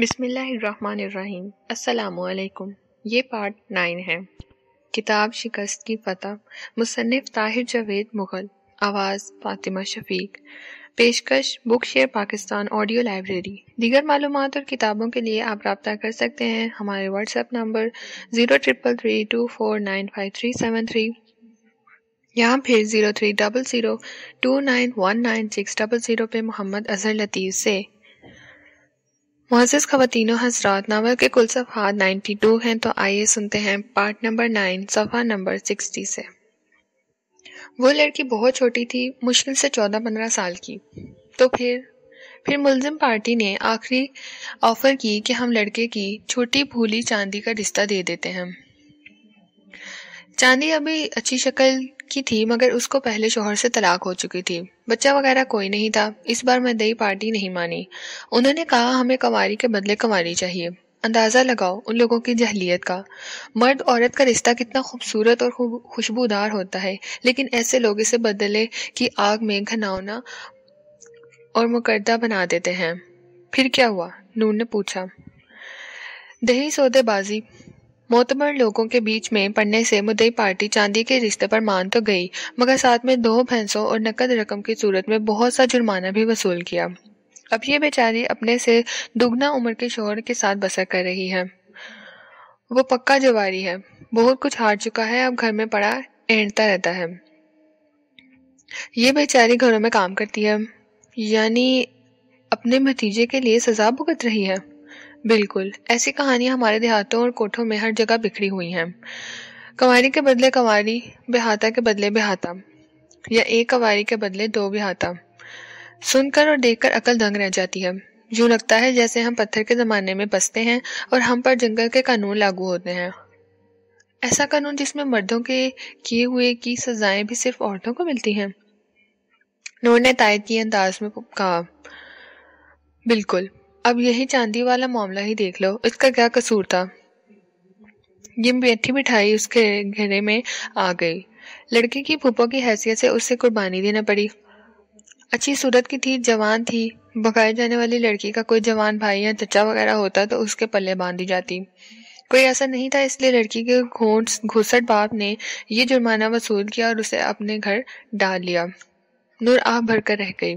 बिसमीम् असलकुम ये part nine है किताब शिकस्त की फतह मुसनफ़ ताहिर जावेद मुग़ल आवाज़ फातिमा शफीक पेशकश book share Pakistan audio library दीगर मालूम और किताबों के लिए आप रबा कर सकते हैं हमारे WhatsApp number zero triple three two four nine five three seven three या फिर zero three double zero two nine one nine six double zero पे मोहम्मद अजहर लतीफ़ से मोहजिज ख़वान हजरात नावल के कुल सफ़ा टू हैं तो आइए सुनते हैं पार्ट नंबर नाइन सफ़ा नंबर सिक्सटी से वो लड़की बहुत छोटी थी मुश्किल से चौदह पंद्रह साल की तो फिर फिर मुलजिम पार्टी ने आखिरी ऑफ़र की कि हम लड़के की छोटी भूली चांदी का रिश्ता दे देते हैं चांदी अभी अच्छी शक्ल की थी मगर उसको पहले शोहर से तलाक हो चुकी थी बच्चा वगैरह कोई नहीं था इस बार मैं दई पार्टी नहीं मानी उन्होंने कहा हमें कंवारी के बदले कंवारी चाहिए अंदाज़ा लगाओ उन लोगों की जहलीत का मर्द औरत का रिश्ता कितना खूबसूरत और खुशबूदार होता है लेकिन ऐसे लोग इसे बदले की आग में घनावना और मुकर्दा बना देते हैं फिर क्या हुआ नून ने पूछा दही सौदेबाजी मोतबर लोगों के बीच में पड़ने से मुदई पार्टी चांदी के रिश्ते पर मान तो गई मगर साथ में दो भैंसों और नकद रकम की सूरत में बहुत सा जुर्माना भी वसूल किया अब ये बेचारी अपने से दुगना उम्र के शोहर के साथ बसर कर रही है वो पक्का जवारी है बहुत कुछ हार चुका है अब घर में पड़ा एंडता रहता है ये बेचारी घरों में काम करती है यानी अपने भतीजे के लिए सजा भुगत रही है बिल्कुल ऐसी कहानियां हमारे देहातों और कोठों में हर जगह बिखरी हुई हैं कंवारी के बदले कंवारी बेहाता के बदले बेहाता या एक कंवारी के बदले दो बेहाता सुनकर और देखकर अकल दंग रह जाती है यूं लगता है जैसे हम पत्थर के ज़माने में बसते हैं और हम पर जंगल के कानून लागू होते हैं ऐसा कानून जिसमें मर्दों के किए हुए की सजाएं भी सिर्फ औरतों को मिलती हैं नोर ने तायद की अंदाज में कहा बिल्कुल अब यही चांदी वाला मामला ही देख लो इसका क्या कसूर था ये बैठी बिठाई उसके घेरे में आ गई लड़के की फूपो की हैसियत से उससे कुर्बानी देना पड़ी अच्छी सूरत की थी जवान थी भगाए जाने वाली लड़की का कोई जवान भाई या चचा वगैरह होता तो उसके पल्ले बांध दी जाती कोई ऐसा नहीं था इसलिए लड़की के घोट घुसट बाप ने ये जुर्माना वसूल किया और उसे अपने घर डाल लिया नूर आह भर कर रह गई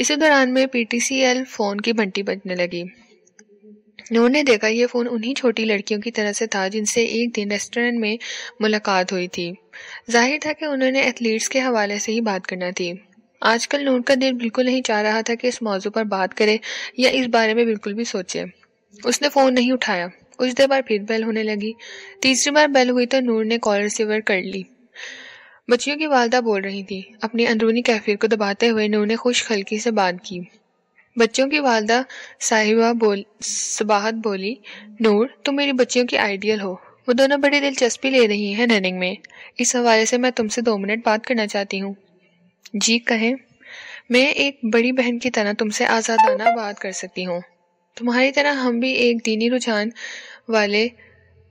इसी दौरान में पीटीसीएल फ़ोन की घंटी बजने लगी नूर ने देखा यह फ़ोन उन्हीं छोटी लड़कियों की तरह से था जिनसे एक दिन रेस्टोरेंट में मुलाकात हुई थी जाहिर था कि उन्होंने एथलीट्स के हवाले से ही बात करना थी आजकल नूर का दिल बिल्कुल नहीं चाह रहा था कि इस मौजू पर बात करे या इस बारे में बिल्कुल भी सोचे उसने फ़ोन नहीं उठाया कुछ देर बाद फिर बेल होने लगी तीसरी बार बेल हुई तो नूर ने कॉल रिसीवर कर ली बच्चियों की वालदा बोल रही थी अपनी अंदरूनी कैफियत को दबाते हुए इन्होंने खुश खलकी से बात की बच्चों की वालदा साहिबा बोल सबाहत बोली नूर तुम मेरी बच्चियों की आइडियल हो वो दोनों बड़ी दिलचस्पी ले रही हैं रनिंग में इस हवाले से मैं तुमसे दो मिनट बात करना चाहती हूँ जी कहें मैं एक बड़ी बहन की तरह तुमसे आज़ादाना बात कर सकती हूँ तुम्हारी तरह हम भी एक दीनी रुझान वाले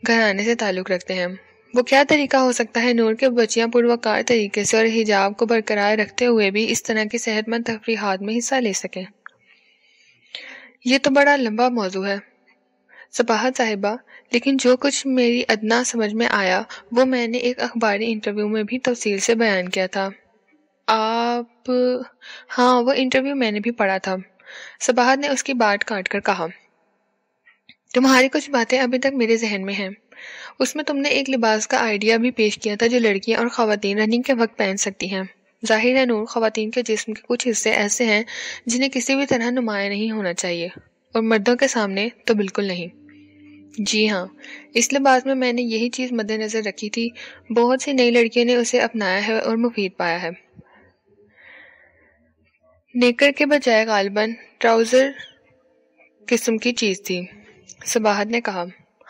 घराने से ताल्लुक़ रखते हैं वो क्या तरीका हो सकता है नूर के बचिया पूर्वाकार तरीके से और हिजाब को बरकरार रखते हुए भी इस तरह की सेहतमंद तफरीहत में हिस्सा ले सकें यह तो बड़ा लंबा मौजू है सपाहत साहिबा लेकिन जो कुछ मेरी अदना समझ में आया वो मैंने एक अखबारी इंटरव्यू में भी तफसील से बयान किया था आप हाँ वो इंटरव्यू मैंने भी पढ़ा था सबाहत ने उसकी बात काट कर कहा तुम्हारी कुछ बातें अभी तक मेरे जहन में हैं उसमें तुमने एक लिबास का आइडिया भी पेश किया था जो लड़कियां और खातन रनिंग के वक्त पहन सकती हैं जाहिर है नूर खातन के जिस्म के कुछ हिस्से ऐसे हैं जिन्हें किसी भी तरह नुमाया नहीं होना चाहिए और मर्दों के सामने तो बिल्कुल नहीं जी हाँ इस लिबास में मैंने यही चीज़ मद्देनज़र रखी थी बहुत सी नई लड़कियों ने उसे अपनाया है और मुफीद पाया है नेकर के बजाय गालबन ट्राउज़र किस्म की चीज़ थी सबाहत ने कहा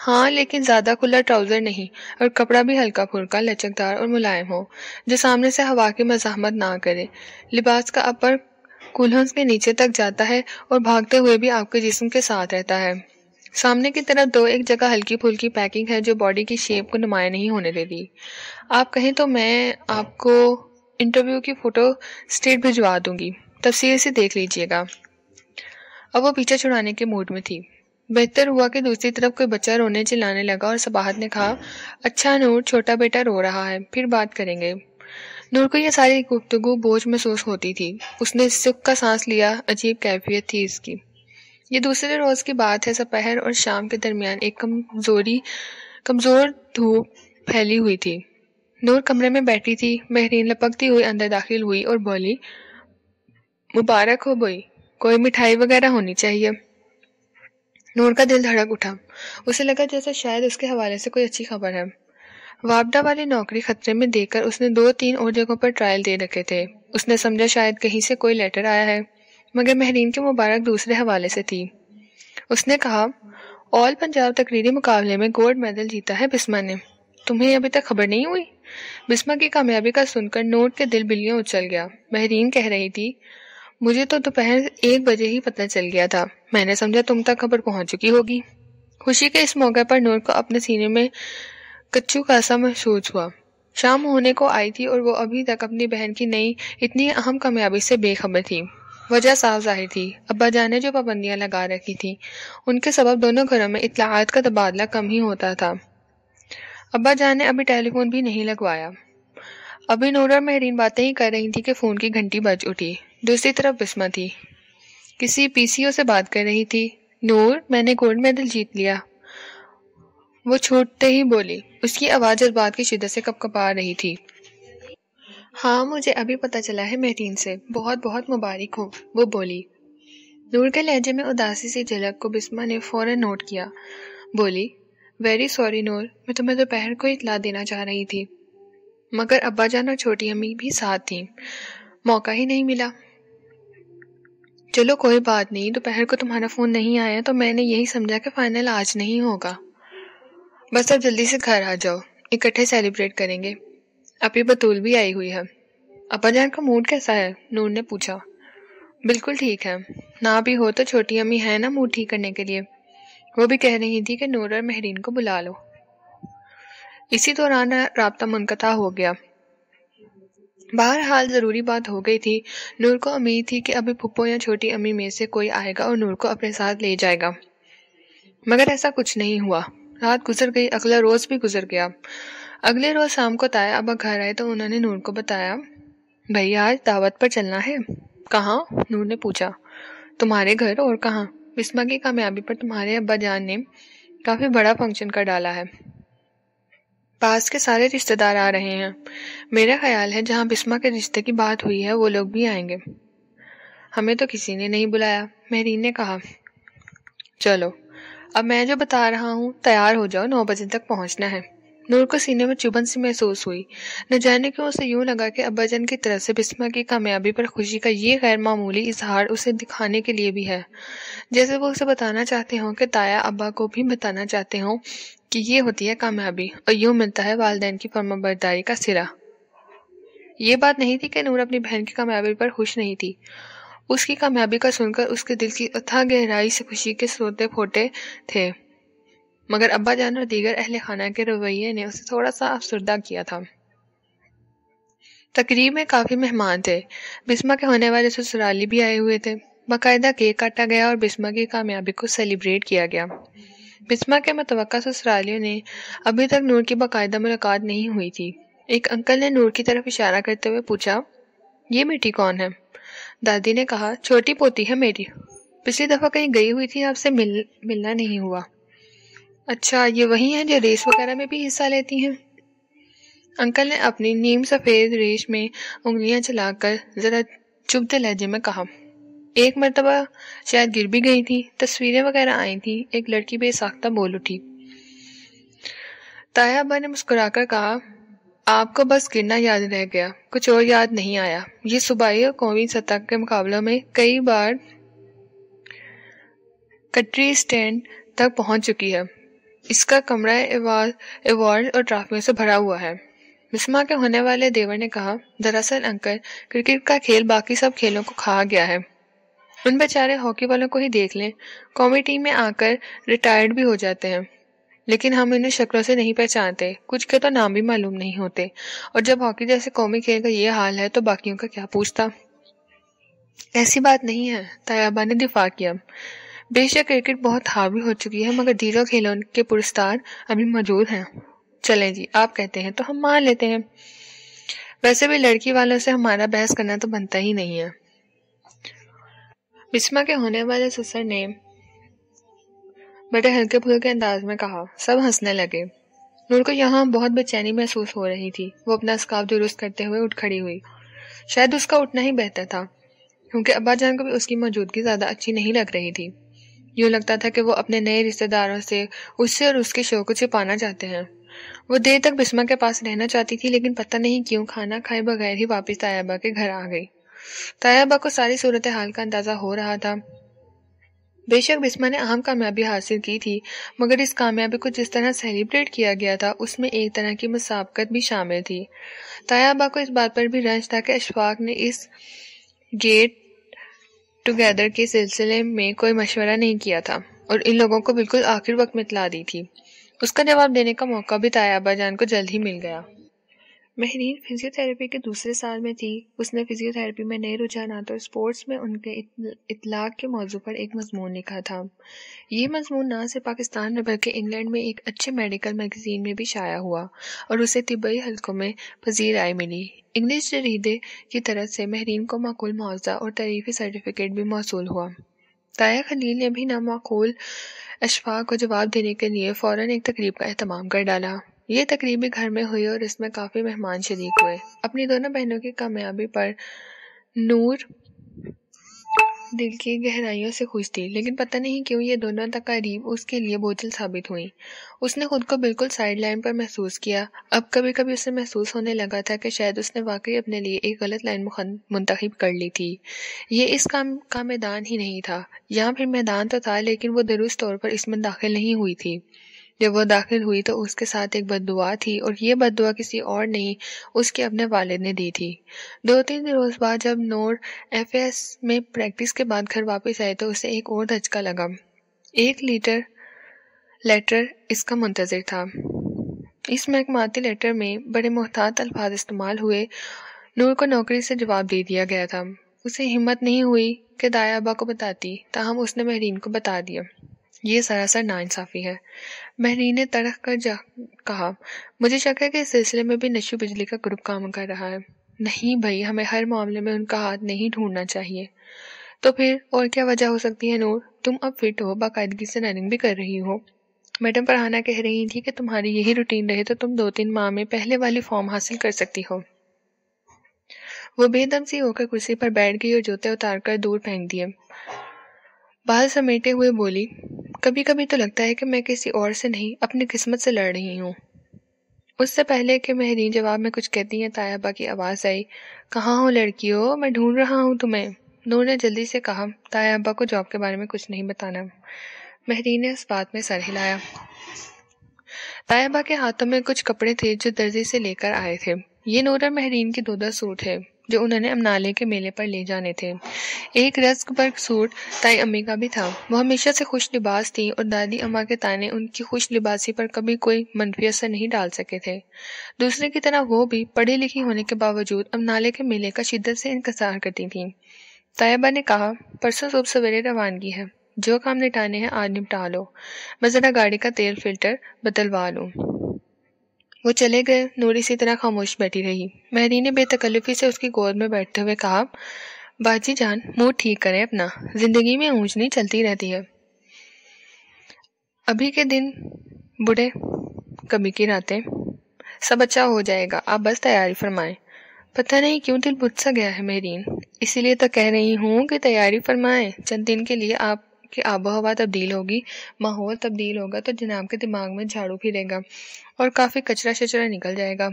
हाँ लेकिन ज़्यादा खुला ट्राउज़र नहीं और कपड़ा भी हल्का फुल्का लचकदार और मुलायम हो जो सामने से हवा की मजामत ना करे लिबास का अपर कूल्हस के नीचे तक जाता है और भागते हुए भी आपके जिस्म के साथ रहता है सामने की तरफ दो एक जगह हल्की फुल्की पैकिंग है जो बॉडी की शेप को नुमाया नहीं होने देती आप कहें तो मैं आपको इंटरव्यू की फ़ोटो स्टेट भिजवा दूंगी तफसील से देख लीजिएगा अब वो पीछे छुड़ाने के मूड में थी बेहतर हुआ कि दूसरी तरफ कोई बच्चा रोने चिल्लाने लगा और सबाहत ने कहा अच्छा नूर छोटा बेटा रो रहा है फिर बात करेंगे नूर को यह सारी गुफ्तगु बोझ महसूस होती थी उसने सुख का सांस लिया अजीब कैफियत थी इसकी ये दूसरे रोज़ की बात है सपहर और शाम के दरमियान एक कमज़ोरी कमज़ोर धूप फैली हुई थी नूर कमरे में बैठी थी महरीन लपकती हुई अंदर दाखिल हुई और बोली मुबारक हो बोई कोई मिठाई वगैरह होनी चाहिए नूर का दिल धड़क उठा उसे लगा जैसे शायद उसके हवाले से कोई अच्छी खबर है वापडा वाली नौकरी खतरे में देकर उसने दो तीन और जगहों पर ट्रायल दे रखे थे उसने समझा शायद कहीं से कोई लेटर आया है मगर महरीन के मुबारक दूसरे हवाले से थी उसने कहा ऑल पंजाब तकरीरी मुकाबले में गोल्ड मेडल जीता है बिस्मा ने तुम्हें अभी तक खबर नहीं हुई बिस्मा की कामयाबी का सुनकर नोट के दिल बिल्लियों उछल गया महरीन कह रही थी मुझे तो दोपहर एक बजे ही पता चल गया था मैंने समझा तुम तक खबर पहुंच चुकी होगी खुशी के इस मौके पर नूर को अपने सीने में कच्चू का सा महसूस हुआ शाम होने को आई थी और वो अभी तक अपनी बहन की नई इतनी अहम कामयाबी से बेखबर थी वजह साफ जाहिर थी अब्बा जान ने जो पाबंदियां लगा रखी थी उनके सबब दोनों घरों में इतलाहत का तबादला कम ही होता था अब्बा जान ने अभी टेलीफोन भी नहीं लगवाया अभी नूर और महरीन बातें ही कर रही थी कि फ़ोन की घंटी बज उठी दूसरी तरफ बिस्मा थी किसी पीसीओ से बात कर रही थी नूर मैंने गोल्ड मेडल जीत लिया वो छूटते ही बोली उसकी आवाज़ इस बात की शिदत से कपकपा रही थी हाँ मुझे अभी पता चला है महतीन से बहुत बहुत मुबारक हो वो बोली नूर के लहजे में उदासी से झलक को बिस्मा ने फ़ौरन नोट किया बोली वेरी सॉरी नूर मैं तुम्हें दोपहर को इतला देना चाह रही थी मगर अब्बा जान और छोटी अम्मी भी साथ थीं मौका ही नहीं मिला चलो कोई बात नहीं दोपहर को तुम्हारा फ़ोन नहीं आया तो मैंने यही समझा कि फ़ाइनल आज नहीं होगा बस अब जल्दी से घर आ जाओ इकट्ठे सेलिब्रेट करेंगे अभी बतूल भी आई हुई है अपा जान का मूड कैसा है नूर ने पूछा बिल्कुल ठीक है ना भी हो तो छोटी अम्मी है ना मूड ठीक करने के लिए वो भी कह रही थी कि नूर और महरीन को बुला लो इसी दौरान रबता मुनकता हो गया बहरहाल ज़रूरी बात हो गई थी नूर को उम्मीद थी कि अभी पुप्पो या छोटी अम्मी में से कोई आएगा और नूर को अपने साथ ले जाएगा मगर ऐसा कुछ नहीं हुआ रात गुजर गई अगला रोज़ भी गुजर गया अगले रोज़ शाम को ताया अब घर आए तो उन्होंने नूर को बताया भैया आज दावत पर चलना है कहाँ नूर ने पूछा तुम्हारे घर और कहाँ बिस्मा की कामयाबी पर तुम्हारे अब्बा जान ने काफ़ी बड़ा फंक्शन कर डाला है पास के सारे रिश्तेदार आ रहे हैं मेरा ख्याल है जहाँ बिस्मा के रिश्ते की बात हुई है वो लोग भी आएंगे हमें तो किसी ने नहीं बुलाया महरीन ने कहा चलो अब मैं जो बता रहा हूँ तैयार हो जाओ नौ बजे तक पहुँचना है नूर को सीने में चुभन सी महसूस हुई न जाने क्यों उसे यूं लगा कि अब्बाजान की तरफ से बिस्मा की कामयाबी पर खुशी का ये गैर मामूली इजहार उसे दिखाने के लिए भी है जैसे वो उसे बताना चाहते हों कि ताया अब्बा को भी बताना चाहते हों कि ये होती है कामयाबी और यूँ मिलता है वालदे की फर्माबरदारी का सिरा ये बात नहीं थी कि नूर अपनी बहन की कामयाबी पर खुश नहीं थी उसकी कामयाबी का सुनकर उसके दिल की अथा गहराई से खुशी के स्रोते फोटे थे मगर अब्बा जान और दीगर अहल खाना के रवैये ने उसे थोड़ा सा अफसरदा किया था तकरीब में काफ़ी मेहमान थे बिस्मा के होने वाले ससुराली भी आए हुए थे बाकायदा केक काटा गया और बिस्मा की कामयाबी को सेलिब्रेट किया गया बिस्मा के मतवक़ा ससुरालियों ने अभी तक नूर की बाकायदा मुलाकात नहीं हुई थी एक अंकल ने नूर की तरफ इशारा करते हुए पूछा ये मिट्टी कौन है दादी ने कहा छोटी पोती है मेरी पिछली दफ़ा कहीं गई हुई थी आपसे मिल मिलना नहीं हुआ अच्छा ये वही हैं जो रेस वगैरह में भी हिस्सा लेती हैं अंकल ने अपनी नीम सफ़ेद रेश में उंगलियां चलाकर ज़रा चुभते लहजे में कहा एक मरतबा शायद गिर भी गई थी तस्वीरें वगैरह आई थी एक लड़की बेसाख्ता बोल उठी तायाबा ने मुस्कुराकर कहा आपको बस गिरना याद रह गया कुछ और याद नहीं आया ये सूबाई और कौमी सतह के मुकाबलों में कई बार कटरी स्टैंड तक पहुंच चुकी है इसका कमरा एवॉर्ड और ट्रॉफियों से भरा हुआ है मिसमा के होने वाले देवर ने कहा दरअसल अंकल क्रिकेट का खेल बाकी सब खेलों को खा गया है उन बेचारे हॉकी वालों को ही देख लें कौमी टीम में आकर रिटायर्ड भी हो जाते हैं लेकिन हम इन्हें शक्लों से नहीं पहचानते कुछ के तो नाम भी मालूम नहीं होते और जब हॉकी जैसे कौमी खेल का ये हाल है तो बाकियों का क्या पूछता ऐसी बात नहीं है तायाबा ने दिफा किया बेशक क्रिकेट बहुत हावी हो चुकी है मगर दीगर खेलों के पुरस्कार अभी मौजूद हैं चलें जी आप कहते हैं तो हम मान लेते हैं वैसे भी लड़की वालों से हमारा बहस करना तो बनता ही नहीं है बिस्मा के होने वाले ससुर ने बड़े हल्के फुल्के अंदाज में कहा सब हंसने लगे नूर को यहाँ बहुत बेचैनी महसूस हो रही थी वो अपना स्काफ दुरुस्त करते हुए उठ खड़ी हुई शायद उसका उठना ही बेहतर था क्योंकि अब्बा जान को भी उसकी मौजूदगी ज़्यादा अच्छी नहीं लग रही थी यूं लगता था कि वो अपने नए रिश्तेदारों से उससे और उसके शो को छिपाना चाहते हैं वो देर तक बिस्मा के पास रहना चाहती थी लेकिन पता नहीं क्यों खाना खाए बगैर ही वापस तायबा के घर आ गई तायबा को सारी सूरत हाल का अंदाज़ा हो रहा था बेशक बिस्मा ने अहम कामयाबी हासिल की थी मगर इस कामयाबी को जिस तरह सेलिब्रेट किया गया था उसमें एक तरह की मुसाबकत भी शामिल थी तायाबा को इस बात पर भी रंज था कि अशफाक ने इस गेट टुगेदर के सिलसिले में कोई मशवरा नहीं किया था और इन लोगों को बिल्कुल आखिर वक्त में इतला दी थी उसका जवाब देने का मौका भी तायाबा जान को जल्द ही मिल गया महरीन फिजियोथेरेपी के दूसरे साल में थी उसने फिजियोथेरेपी में नए रुझानात और स्पोर्ट्स में उनके इतलाक के मौजू पर एक मजमून लिखा था ये मजमून ना सिर्फ पाकिस्तान में बल्कि इंग्लैंड में एक अच्छे मेडिकल मैगजीन में भी शाया हुआ और उसे तिबई हलकों में पजीर राय मिली इंग्लिश जरीदे की तरफ से महरीन को माकूल मुआवजा और तरीफी सर्टिफिकेट भी मौसू हुआ ताया खलील ने भी नामाकूल अशफाक को जवाब देने के लिए फ़ौर एक तकरीब का अहतमाम कर डाला ये तकरीबी घर में हुई और इसमें काफ़ी मेहमान शरीक हुए अपनी दोनों बहनों की कामयाबी पर नूर दिल की गहराइयों से खुश थी लेकिन पता नहीं क्यों ये दोनों तकारीब उसके लिए बोझल साबित हुई उसने खुद को बिल्कुल साइड लाइन पर महसूस किया अब कभी कभी उसे महसूस होने लगा था कि शायद उसने वाकई अपने लिए एक गलत लाइन मुंतखब कर ली थी ये इस काम का मैदान ही नहीं था यहाँ फिर मैदान तो था लेकिन वो दुरुस्त तौर पर इसमें दाखिल नहीं हुई थी जब वह दाखिल हुई तो उसके साथ एक बददुआ थी और ये बददुआ किसी और नहीं उसके अपने वालिद ने दी थी दो तीन रोज़ बाद जब नूर एफ में प्रैक्टिस के बाद घर वापस आए तो उसे एक और धचका लगा एक लीटर लेटर इसका मुंतज़र था इस महकमाती लेटर में बड़े मोहतात अल्फाज इस्तेमाल हुए नूर को नौकरी से जवाब दे दिया गया था उसे हिम्मत नहीं हुई कि दायाबा को बताती ताहम उसने महरीन को बता दिया ये सरासर नाइंसाफ़ी है महरी ने तड़क कर जा कहा मुझे शक है कि इस सिलसिले में भी नशु बिजली का ग्रुप काम कर रहा है नहीं भाई हमें हर मामले में उनका हाथ नहीं ढूंढना चाहिए तो फिर और क्या वजह हो सकती है नूर तुम अब फिट हो बाकायदगी से रनिंग भी कर रही हो मैडम फरहाना कह रही थी कि तुम्हारी यही रूटीन रहे तो तुम दो तीन माह में पहले वाली फॉर्म हासिल कर सकती हो वो बेदम सी होकर कुर्सी पर बैठ गई और जूते उतार कर दूर फेंक दिए बाल समेटे हुए बोली कभी कभी तो लगता है कि मैं किसी और से नहीं अपनी किस्मत से लड़ रही हूँ उससे पहले कि मेहरीन जवाब में कुछ कहती हैं तायबा की आवाज़ आई कहाँ हो लड़की हो मैं ढूंढ रहा हूँ तुम्हें नूर ने जल्दी से कहा तायबा को जॉब के बारे में कुछ नहीं बताना महरीन ने इस बात में सर हिलाया तायबा के हाथों में कुछ कपड़े थे जो दर्जी से लेकर आए थे ये नूर और महरीन के दो दस सूट है जो उन्होंने अमनाले के मेले पर ले जाने थे एक रस्क पर सूट ताई अम्मी का भी था वह हमेशा से खुश लिबास थी और दादी अम्मा के ताने उनकी खुश लिबासी पर कभी कोई मनफी असर नहीं डाल सके थे दूसरे की तरह वो भी पढ़ी लिखी होने के बावजूद अमनाले के मेले का शिद्दत से इंकसार करती थी तायबा ने कहा परसों सुबह सवेरे रवानगी है जो काम निपटाने हैं आज निपटा लो मैं ज़रा गाड़ी का तेल फिल्टर बदलवा लूँ वो चले गए नूर इसी तरह खामोश बैठी रही महरी ने बेतकल्लुफी से उसकी गोद में बैठते हुए कहा बाजी जान मुंह ठीक करें अपना ज़िंदगी में ऊँच नहीं चलती रहती है अभी के दिन बुढ़े कभी की रातें सब अच्छा हो जाएगा आप बस तैयारी फरमाएं पता नहीं क्यों दिल बुझ सा गया है मेरीन इसीलिए तो कह रही हूँ कि तैयारी फरमाएं चंद दिन के लिए आप कि आबो हवा तब्दील होगी माहौल तब्दील होगा तो जनाब के दिमाग में झाड़ू फिरेगा और काफ़ी कचरा शचरा निकल जाएगा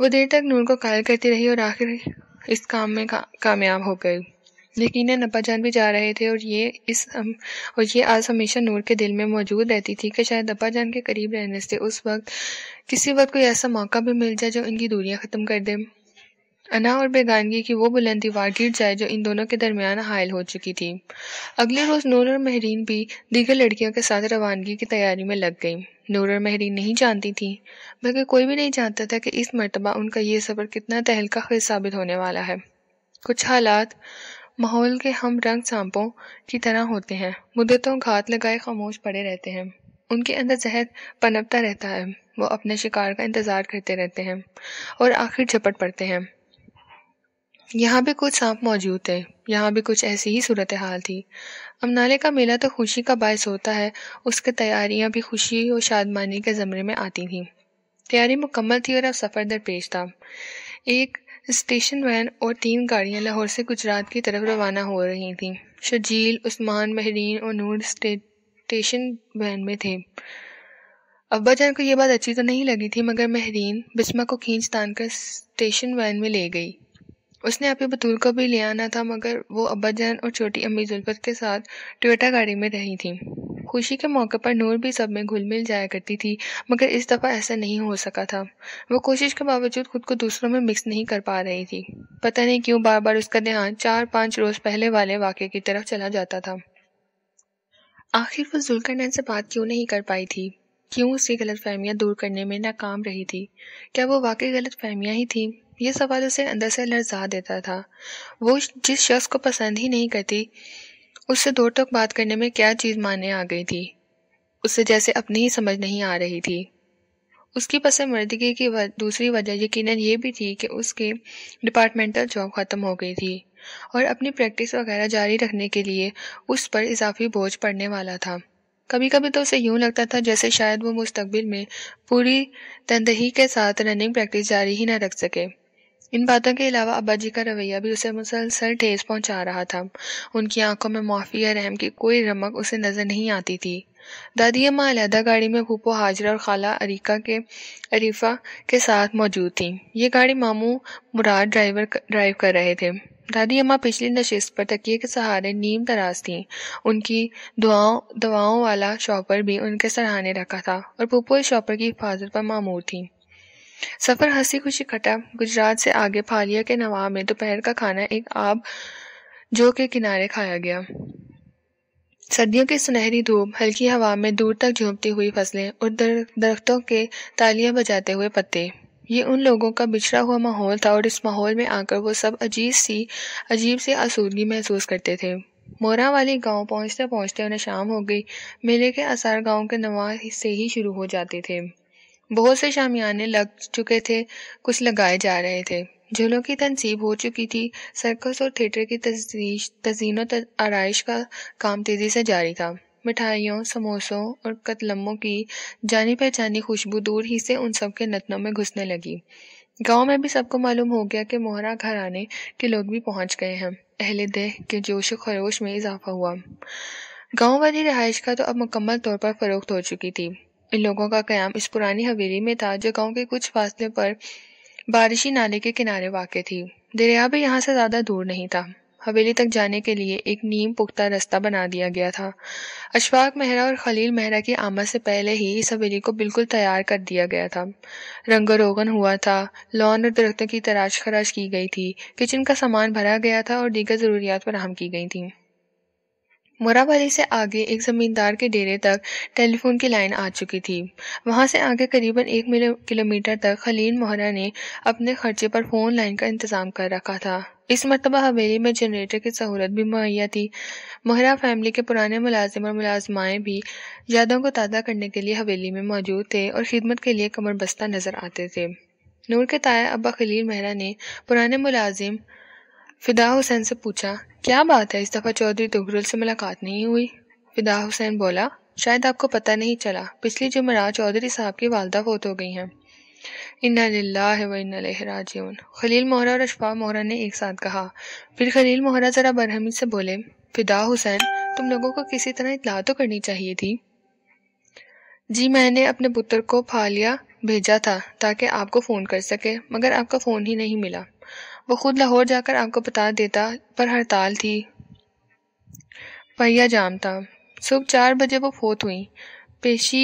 वो देर तक नूर को कायल करती रही और आखिर इस काम में का, कामयाब हो गई यकीन नपा जान भी जा रहे थे और ये इस और ये आज हमेशा नूर के दिल में मौजूद रहती थी कि शायद नपा जान के करीब रहने से उस वक्त किसी वक्त कोई ऐसा मौका भी मिल जाए जो इनकी दूरियां ख़त्म कर दे अना और बेगानगी की वो बुलंदी वार गिर जाए जो इन दोनों के दरमियान हायल हो चुकी थी अगले रोज़ नूर और महरीन भी दीगर लड़कियों के साथ रवानगी की तैयारी में लग गई नूर और महरी नहीं जानती थी बल्कि कोई भी नहीं जानता था कि इस मरतबा उनका यह सफ़र कितना तहलका खेज साबित होने वाला है कुछ हालात माहौल के हम रंग सांपों की तरह होते हैं मुद्दतों घात लगाए खामोश पड़े रहते हैं उनके अंदर जहर पनपता रहता है वो अपने शिकार का इंतज़ार करते रहते हैं और आखिर झपट पड़ते हैं यहाँ भी कुछ सांप मौजूद थे यहाँ भी कुछ ऐसी ही सूरत हाल थी अमनाले का मेला तो खुशी का बायस होता है उसकी तैयारियां भी खुशी और शादमानी के ज़मरे में आती थीं तैयारी मुकम्मल थी और अब सफ़र दरपेश था एक स्टेशन वैन और तीन गाड़ियां लाहौर से गुजरात की तरफ रवाना हो रही थीं शजील उस्मान महरीन और नूर स्टेशन वैन में थे अब्बा जान को यह बात अच्छी तो नहीं लगी थी मगर महरीन बिस्मा को खींच तान कर स्टेशन वैन में ले गई उसने अपने बतूल को भी ले आना था मगर वो अब्बा जान और छोटी अम्मी जुल्फत के साथ टोयोटा गाड़ी में रही थी खुशी के मौके पर नूर भी सब में घुल मिल जाया करती थी मगर इस दफ़ा ऐसा नहीं हो सका था वो कोशिश के बावजूद खुद को दूसरों में मिक्स नहीं कर पा रही थी पता नहीं क्यों बार बार उसका ध्यान चार पाँच रोज़ पहले वाले वाक़े की तरफ चला जाता था आखिर वो नैन से बात क्यों नहीं कर पाई थी क्यों उसकी गलत फहमियाँ दूर करने में नाकाम रही थी क्या वो वाकई गलत फहमियाँ ही थी ये सवाल उसे अंदर से लर्जा देता था वो जिस शख्स को पसंद ही नहीं करती उससे दो टक बात करने में क्या चीज़ माने आ गई थी उससे जैसे अपनी ही समझ नहीं आ रही थी उसकी पसमर्दगी की दूसरी वजह यकीन ये भी थी कि उसके डिपार्टमेंटल जॉब ख़त्म हो गई थी और अपनी प्रैक्टिस वगैरह जारी रखने के लिए उस पर इजाफी बोझ पड़ने वाला था कभी कभी तो उसे यूं लगता था जैसे शायद वो मुस्तबिल में पूरी तंदही के साथ रनिंग प्रैक्टिस जारी ही ना रख सके इन बातों के अलावा अबाजी का रवैया भी उसे मुसलसल ठेस पहुंचा रहा था उनकी आंखों में माफ़ी या रहम की कोई रमक उसे नज़र नहीं आती थी दादी अम्मा अलहदा गाड़ी में फूपो हाजरा और खाला अरीका के अरीफा के साथ मौजूद थीं ये गाड़ी मामू मुराद ड्राइवर ड्राइव कर रहे थे दादी अम्मा पिछली नशिस्त पर तकिए के सहारे नीम तराज थीं उनकी दुआओं दवाओं वाला शॉपर भी उनके सराहने रखा था और पुप्पो इस शॉपर की हिफाजत पर मामूर थीं सफ़र हंसी खुशी कटा गुजरात से आगे फालिया के नवाब में दोपहर का खाना एक आब जो के किनारे खाया गया सर्दियों की सुनहरी धूप हल्की हवा में दूर तक झूमती हुई फसलें और दर, दरख्तों के तालियां बजाते हुए पत्ते ये उन लोगों का बिछड़ा हुआ माहौल था और इस माहौल में आकर वो सब अजीब सी अजीब सी आसूदगी महसूस करते थे मोरा वाली गांव पहुंचते पहुंचते उन्हें शाम हो गई मेले के आसार गांव के नवा से ही शुरू हो जाते थे बहुत से शामियाने लग चुके थे कुछ लगाए जा रहे थे झूलों की तनसीब हो चुकी थी सर्कस और थिएटर की तजीनों आरइश का काम तेज़ी से जारी था मिठाइयों समोसों और कतलम्बों की जानी पहचानी खुशबू दूर ही से उन सब के नतनों में घुसने लगी गांव में भी सबको मालूम हो गया कि मोहरा घर आने के लोग भी पहुंच गए हैं अहले देह के जोश खरोश में इजाफा हुआ गांव वाली रिहाइश का तो अब मुकम्मल तौर पर फरोख्त हो चुकी थी इन लोगों का क्याम इस पुरानी हवेली में था जो गांव के कुछ फासले पर बारिशी नाले के किनारे वाक़ थी दरिया भी यहाँ से ज़्यादा दूर नहीं था हवेली तक जाने के लिए एक नीम पुख्ता रास्ता बना दिया गया था अशफाक मेहरा और खलील मेहरा की आमद से पहले ही इस हवेली को बिल्कुल तैयार कर दिया गया था रंग रोगन हुआ था लॉन और दरख्तों की तराश खराश की गई थी किचन का सामान भरा गया था और दीगर ज़रूरियात फराहम की गई थी मोराबाली से आगे एक ज़मींदार के डेरे तक टेलीफोन की लाइन आ चुकी थी वहां से आगे करीबन एक किलोमीटर तक खलील मोहरा ने अपने खर्चे पर फ़ोन लाइन का इंतज़ाम कर रखा था इस मरतबा हवेली में जनरेटर की सहूलत भी मुहैया थी मोहरा फैमिली के पुराने मुलाजिम और मुलाजमाएं भी यादों को ताज़ा करने के लिए हवेली में मौजूद थे और खिदमत के लिए कमर बस्ता नज़र आते थे नूर के ताया अब्बा खलील मेहरा ने पुराने मुलाजिम फिदा हुसैन से पूछा क्या बात है इस दफ़ा चौधरी तुगरल से मुलाकात नहीं हुई फिदा हुसैन बोला शायद आपको पता नहीं चला पिछली जुमेरात चौधरी साहब की वालदा फोत हो गई हैं इन्नाजन खलील मोहरा और अशफा मोहरा ने एक साथ कहा फिर खलील मोहरा ज़रा बरहमी से बोले फिदा हुसैन तुम लोगों को किसी तरह इतला तो करनी चाहिए थी जी मैंने अपने पुत्र को फालिया भेजा था ताकि आपको फ़ोन कर सके मगर आपका फ़ोन ही नहीं मिला वो खुद लाहौर जाकर आपको बता देता पर हड़ताल थी पहिया जाम था सुबह चार बजे वो फोत हुई पेशी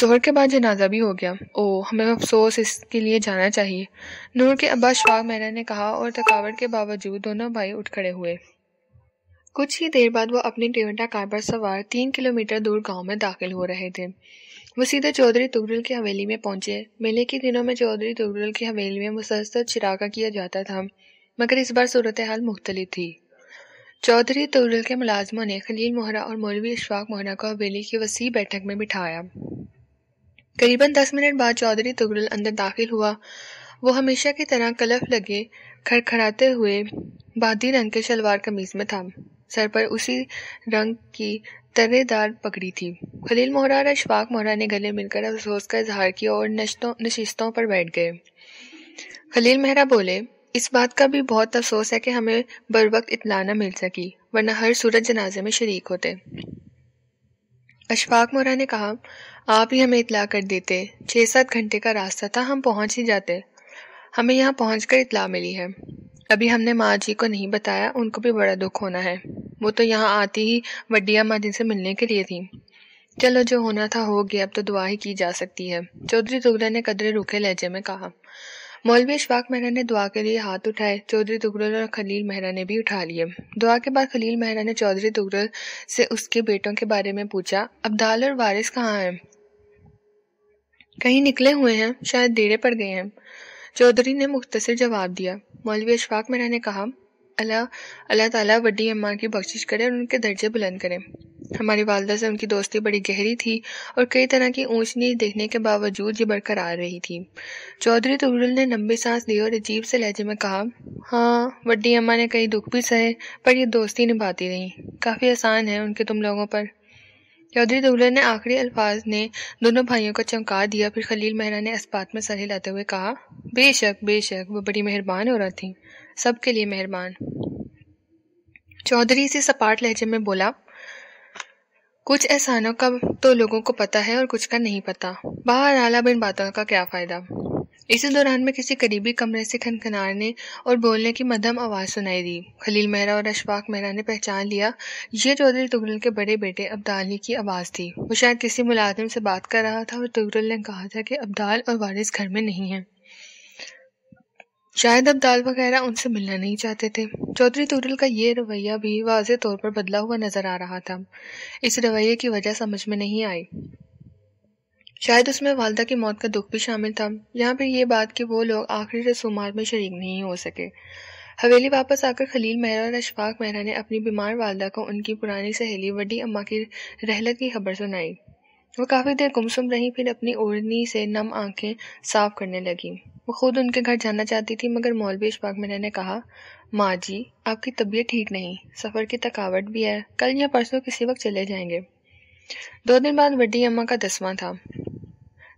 जोहर के बाद जनाजा भी हो गया ओ हमें अफसोस इसके लिए जाना चाहिए नूर के अब्बा शवाग मेहरा ने कहा और थकावट के बावजूद दोनों भाई उठ खड़े हुए कुछ ही देर बाद वो अपने टेवटा कार पर सवार तीन किलोमीटर दूर गांव में दाखिल हो रहे थे वो सीधे चौधरी तुगरुल की हवेली में पहुंचे मेले के दिनों में चौधरी तुगरुल की हवेली में मुसलसल चिरागा किया जाता था मगर इस बार सूरत हाल मुख्तलि थी चौधरी तुगरुल के मुलाजमों ने खलील मोहरा और मौलवी इशफाक मोहरा को हवेली की वसी बैठक में बिठाया करीबन दस मिनट बाद चौधरी तुगरुल अंदर दाखिल हुआ वो हमेशा की तरह कलफ लगे खड़खड़ाते हुए बादी रंग के शलवार कमीज में था सर पर उसी रंग की तर्रेदार पगड़ी थी खलील मोहरा और अशफाक मोहरा ने गले मिलकर अफसोस का इजहार किया और नशतों नशिस्तों पर बैठ गए खलील मेहरा बोले इस बात का भी बहुत अफसोस है कि हमें बर वक्त इतला न मिल सकी वरना हर सूरत जनाजे में शरीक होते अशफाक मोहरा ने कहा आप ही हमें इतला कर देते छः सात घंटे का रास्ता था हम पहुंच ही जाते हमें यहाँ पहुँच कर इतला मिली है अभी हमने माँ जी को नहीं बताया उनको भी बड़ा दुख होना है वो तो यहाँ आती ही वड्डिया माँ जी से मिलने के लिए थी चलो जो होना था हो गया अब तो दुआ ही की जा सकती है चौधरी दुगरा ने कदरे रूखे लहजे में कहा मौलवी इशफाक मेहरा ने दुआ के लिए हाथ उठाए चौधरी दुगरल और खलील मेहरा ने भी उठा लिए दुआ के बाद खलील मेहरा ने चौधरी दुगरल से उसके बेटों के बारे में पूछा अब्दाल और वारिस कहाँ हैं कहीं निकले हुए हैं शायद डेरे पर गए हैं चौधरी ने मुख्तर जवाब दिया मौलवी अशफाक मरा ने कहा अल्लाह अल्लाह ताला वड्डी अम्मा की बख्शिश करे और उनके दर्जे बुलंद करे हमारी वालदा से उनकी दोस्ती बड़ी गहरी थी और कई तरह की ऊँच नीच देखने के बावजूद ये बरकरार रही थी चौधरी तुगरुल ने लंबी सांस ली और अजीब से लहजे में कहा हाँ वड्डी अम्मा ने कई दुख भी सहे पर यह दोस्ती निभाती रही काफ़ी आसान है उनके तुम लोगों पर चौधरी दुल्हन ने आखिरी अल्फाज ने दोनों भाइयों को चमका दिया फिर खलील मेहरा ने इस्पात में सर हिलाते हुए कहा बेशक बेशक वो बड़ी मेहरबान हो रहा थी सबके लिए मेहरबान चौधरी इसी सपाट लहजे में बोला कुछ एहसानों का तो लोगों को पता है और कुछ का नहीं पता बहरहाल अब इन बातों का क्या फ़ायदा इसी दौरान में किसी करीबी कमरे से खनखनाने और बोलने की मध्यम आवाज़ सुनाई दी खलील मेहरा और अशफाक मेहरा ने पहचान लिया ये चौधरी तुगरल के बड़े बेटे अब्दाली की आवाज़ थी वो शायद किसी मुलाजिम से बात कर रहा था और तुगरल ने कहा था कि अब्दाल और वारिस घर में नहीं है शायद अब्दाल वगैरह उनसे मिलना नहीं चाहते थे चौधरी तुरल का ये रवैया भी वाज तौर पर बदला हुआ नजर आ रहा था इस रवैये की वजह समझ में नहीं आई शायद उसमें वालदा की मौत का दुख भी शामिल था यहाँ पर यह बात कि वो लोग आखिरी रसूमार में शरीक नहीं हो सके हवेली वापस आकर खलील मेहरा और अशफाक मेहरा ने अपनी बीमार वालदा को उनकी पुरानी सहेली वडी अम्मा की रहलत की खबर सुनाई वो काफ़ी देर गुमसुम रही फिर अपनी ओढ़नी से नम आंखें साफ करने लगी वो खुद उनके घर जाना चाहती थी मगर मौलवी अशफाक मेहरा ने कहा माँ जी आपकी तबीयत ठीक नहीं सफ़र की थकावट भी है कल या परसों किसी वक्त चले जाएंगे दो दिन बाद बड्डी अम्मा का दसवां था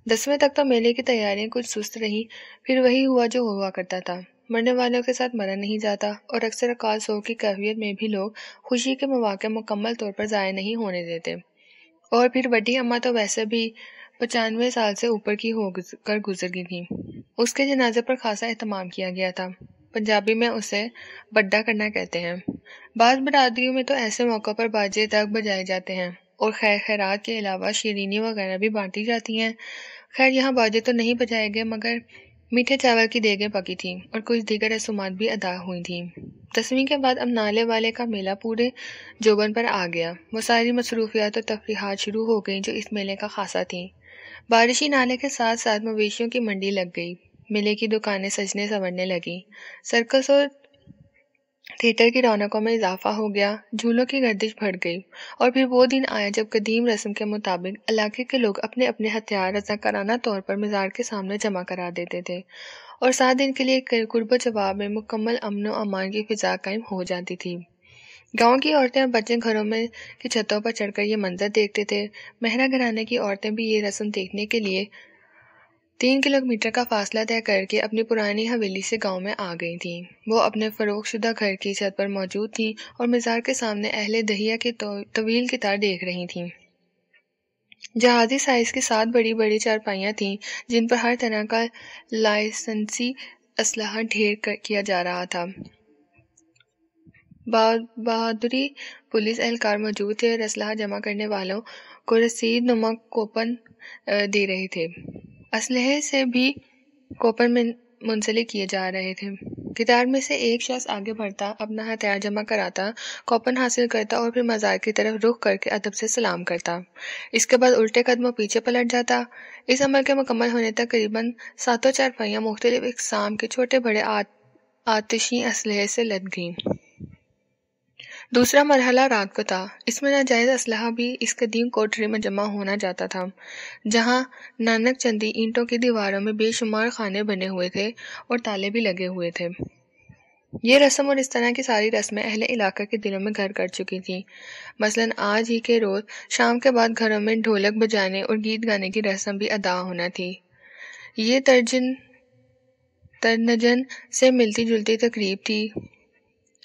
दसवें तक तो मेले की तैयारियां कुछ सुस्त रहीं फिर वही हुआ जो हुआ करता था मरने वालों के साथ मरा नहीं जाता और अक्सर अकाल सो की कैफियत में भी लोग खुशी के मौाक़े मुकम्मल तौर पर ज़ाय नहीं होने देते और फिर बड्डी अम्मा तो वैसे भी पचानवे साल से ऊपर की हो कर गुजर गई थी उसके जनाजे पर खासा अहतमाम किया गया था पंजाबी में उसे बड्डा करना कहते हैं बाद बरादरियों में तो ऐसे मौक़ों पर बाजे तक बजाए जाते हैं और खैर खैरात के अलावा शरीनी वगैरह भी बांटी जाती हैं खैर यहाँ बाजे तो नहीं बजाए गए मगर मीठे चावल की देगें पकी थीं और कुछ दीगर रसूमात भी अदा हुई थीं दसवीं के बाद अब नाले वाले का मेला पूरे जोबन पर आ गया वो सारी मसरूफियात और तफरीहत शुरू हो गई जो इस मेले का खासा थी बारिशी नाले के साथ साथ मवेशियों की मंडी लग गई मेले की दुकानें सजने संवरने लगीं सर्कस और थिएटर की रौनकों में इजाफा हो गया झूलों की गर्दिश बढ़ गई और फिर वो दिन आया जब कदीम रस्म के मुताबिक इलाके के लोग अपने अपने हथियार रजाकाराना तौर पर मज़ार के सामने जमा करा देते थे और सात दिन के लिए गुरब जवाब में मुकम्मल अमन व अमान की फिजा कायम हो जाती थी गांव की औरतें और बच्चे घरों में की छतों पर चढ़कर ये मंजर देखते थे मेहरा घराने की औरतें भी ये रस्म देखने के लिए तीन किलोमीटर का फासला तय करके अपनी पुरानी हवेली से गांव में आ गई थीं वो अपने शुदा घर की छत पर मौजूद थीं और मज़ार के सामने अहले दहिया के तो, तवील की तार देख रही थीं जहाज़ी साइज़ की सात बड़ी बड़ी चारपाइयाँ थीं जिन पर हर तरह का लाइसेंसी असलाह ढेर किया जा रहा था बहादुरी पुलिस एहलकार मौजूद थे और असलाह जमा करने वालों को रसीद नुमा कोपन दे रहे थे असलहे से भी कोपर में मुंसलिक किए जा रहे थे किदार में से एक शख्स आगे बढ़ता अपना हथियार जमा कराता कॉपन हासिल करता और फिर मज़ार की तरफ रुख करके अदब से सलाम करता इसके बाद उल्टे कदमों पीछे पलट जाता इस अमल के मुकम्मल होने तक करीबन सातों चार पहिया मुख्तलिफ इकसाम के छोटे बड़े आत आतिशी असलहे से लद गईं दूसरा मरहला रात को था इसमें नाजायज़ असलहा भी इस कदीम कोठरी में जमा होना जाता था जहाँ नानक चंदी ईंटों की दीवारों में बेशुमार खाने बने हुए थे और ताले भी लगे हुए थे ये रस्म और इस तरह की सारी रस्में अहले इलाके के दिलों में घर कर चुकी थीं मसलन आज ही के रोज़ शाम के बाद घरों में ढोलक बजाने और गीत गाने की रस्म भी अदा होना थी ये तर्जन तरनजन से मिलती जुलती तकरीब थी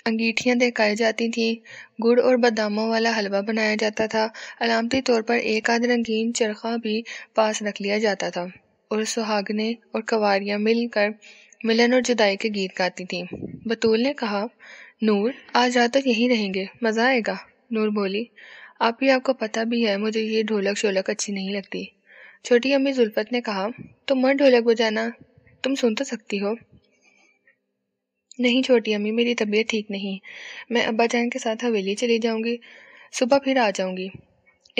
अंगीठियाँ दिखाई जाती थीं गुड़ और बादामों वाला हलवा बनाया जाता था अलामती तौर पर एक आध रंगीन चरखा भी पास रख लिया जाता था और सुहागने और कवारियाँ मिलकर मिलन और जुदाई के गीत गाती थीं बतूल ने कहा नूर आज रात तक यहीं रहेंगे मज़ा आएगा नूर बोली आप ही आपको पता भी है मुझे ये ढोलक शोलक अच्छी नहीं लगती छोटी अम्मी जुल्फत ने कहा तुम मर ढोलक बजाना तुम सुन तो सकती हो नहीं छोटी अम्मी मेरी तबीयत ठीक नहीं मैं अब्बा जान के साथ हवेली चली जाऊंगी सुबह फिर आ जाऊंगी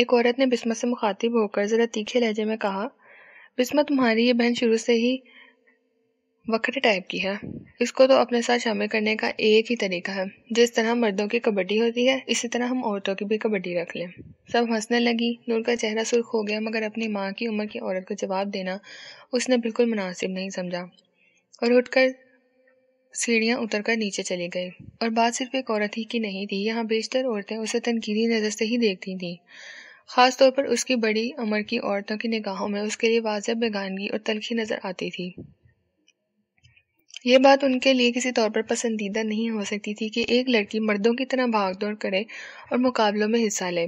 एक औरत ने बिस्मत से मुखातिब होकर ज़रा तीखे लहजे में कहा बिस्मत तुम्हारी ये बहन शुरू से ही वक्रे टाइप की है इसको तो अपने साथ शामिल करने का एक ही तरीका है जिस तरह मर्दों की कबड्डी होती है इसी तरह हम औरतों की भी कबड्डी रख लें सब हंसने लगी नूर का चेहरा सुर्ख हो गया मगर अपनी माँ की उम्र की औरत को जवाब देना उसने बिल्कुल मुनासिब नहीं समझा और उठकर सीढ़ियां उतरकर नीचे चली गई और बात सिर्फ एक औरत ही की नहीं थी यहाँ बेशतर औरतें उसे तनकीदी नज़र से ही देखती थीं खास तौर पर उसकी बड़ी उम्र की औरतों की निगाहों में उसके लिए वाजह बेगानगी और तलखी नज़र आती थी ये बात उनके लिए किसी तौर पर पसंदीदा नहीं हो सकती थी कि एक लड़की मर्दों की तरह भाग दौड़ करे और मुकाबलों में हिस्सा ले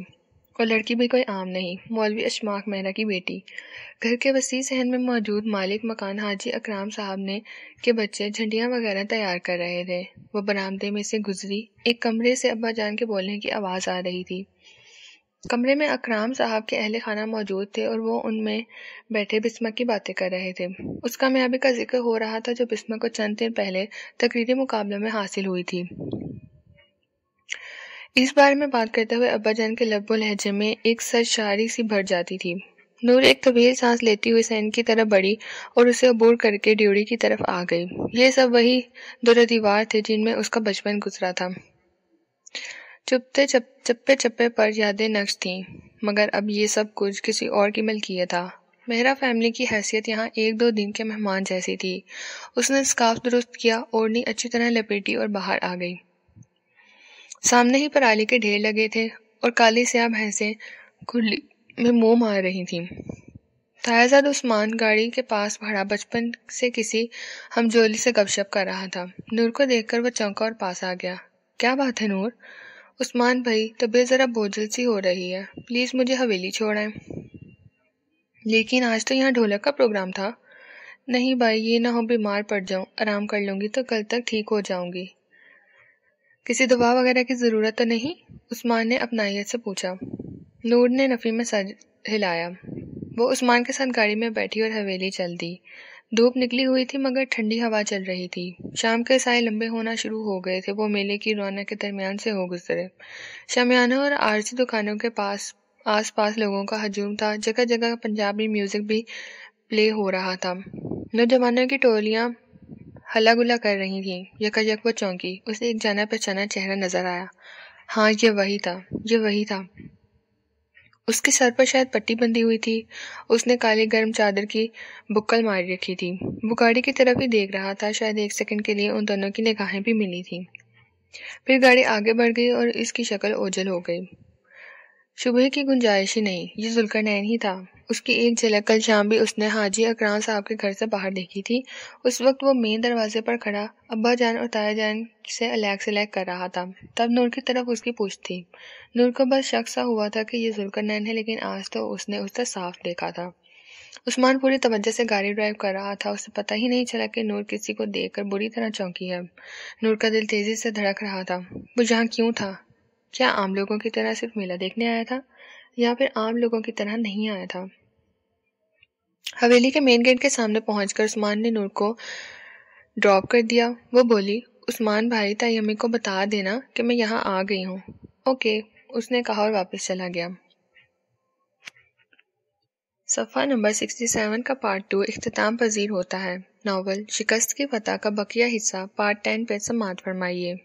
और लड़की भी कोई आम नहीं मौलवी अशमाक मेहरा की बेटी घर के वसी सहन में मौजूद मालिक मकान हाजी अकराम साहब ने के बच्चे झंडियाँ वगैरह तैयार कर रहे थे वो बरामदे में से गुजरी एक कमरे से अब्बा जान के बोलने की आवाज़ आ रही थी कमरे में अकराम साहब के अहल खाना मौजूद थे और वो उनमें बैठे बिस्मा की बातें कर रहे थे उस कामयाबी का जिक्र हो रहा था जो बिस्मा को चंद दिन पहले तकरीरी मुकाबले में हासिल हुई थी इस बारे में बात करते हुए अब्बाजान के लबो लहजे में एक सरशारी सी भर जाती थी नूर एक तबील सांस लेती हुई सैन की तरफ बढ़ी और उसे अबूर करके ड्यूड़ी की तरफ आ गई ये सब वही दुर दीवार थे जिनमें उसका बचपन गुजरा था चुपते चप चप्पे चप्पे पर यादें नक्श थी मगर अब ये सब कुछ किसी और की मलकियत था मेहरा फैमिली की हैसियत यहाँ एक दो दिन के मेहमान जैसी थी उसने स्काफ दुरुस्त किया ओढ़नी अच्छी तरह लपेटी और बाहर आ गई सामने ही पराली के ढेर लगे थे और काली स्या भैंसे खुली में मुंह मार रही थीं तायाजाद उस्मान गाड़ी के पास भरा बचपन से किसी हमजोली से गपशप कर रहा था नूर को देखकर वह चौंका और पास आ गया क्या बात है नूर उस्मान भाई तबीयत ज़रा बोझल सी हो रही है प्लीज़ मुझे हवेली छोड़ाएं लेकिन आज तो यहाँ ढोलक का प्रोग्राम था नहीं भाई ये ना हो बीमार पड़ जाऊँ आराम कर लूँगी तो कल तक ठीक हो जाऊंगी किसी दवा वगैरह की ज़रूरत तो नहीं उस्मान ने अपनाइत से पूछा नूर ने नफ़ी में सर हिलाया वो उस्मान के साथ गाड़ी में बैठी और हवेली चल दी धूप निकली हुई थी मगर ठंडी हवा चल रही थी शाम के साय लंबे होना शुरू हो गए थे वो मेले की रौनक के दरमियान से हो गुजरे शमियाना और आरजी दुकानों के पास आस पास लोगों का हजूम था जगह जगह पंजाबी म्यूज़िक भी प्ले हो रहा था नौजवानों की टोलियाँ हल्ला गुला कर रही थी यकायक वो चौंकी उसे एक जाना पहचाना चेहरा नजर आया हाँ ये वही था ये वही था उसके सर पर शायद पट्टी बंधी हुई थी उसने काली गर्म चादर की बुक्कल मार रखी थी वो गाड़ी की तरफ ही देख रहा था शायद एक सेकंड के लिए उन दोनों की निगाहें भी मिली थी फिर गाड़ी आगे बढ़ गई और इसकी शक्ल ओझल हो गई शुबह की गुंजाइश ही नहीं ये जुलकर नैन ही था उसकी एक झलक कल शाम भी उसने हाजी अकराम साहब के घर से बाहर देखी थी उस वक्त वो मेन दरवाजे पर खड़ा अब्बा जान और ताया जान से अलैक से अलैक कर रहा था तब नूर की तरफ उसकी पूछ थी नूर को बस शक सा हुआ था कि ये जुलकर नैन है लेकिन आज तो उसने उसे साफ देखा था उस्मान पूरी तवज्जो से गाड़ी ड्राइव कर रहा था उसे पता ही नहीं चला कि नूर किसी को देखकर बुरी तरह चौंकी है नूर का दिल तेज़ी से धड़क रहा था वो जहाँ क्यों था क्या आम लोगों की तरह सिर्फ मेला देखने आया था या फिर आम लोगों की तरह नहीं आया था हवेली के मेन गेट के सामने पहुंचकर उस्मान ने नूर को ड्रॉप कर दिया वो बोली उस्मान भाई तयमी को बता देना कि मैं यहाँ आ गई हूँ ओके उसने कहा और वापस चला गया सफ़ा नंबर 67 का पार्ट टू अख्ताम पजीर होता है नावल शिकस्त की फतह का बकिया हिस्सा पार्ट टेन पर समात फरमाइए